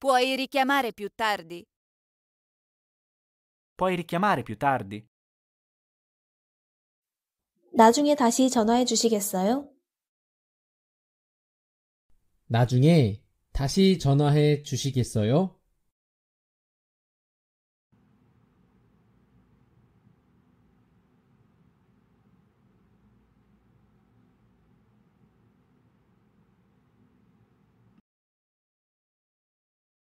Puoi richiamare più tardi. Puoi richiamare più tardi. 나중에 다시 전화해 주시겠어요? 나중에 다시 전화해 주시겠어요?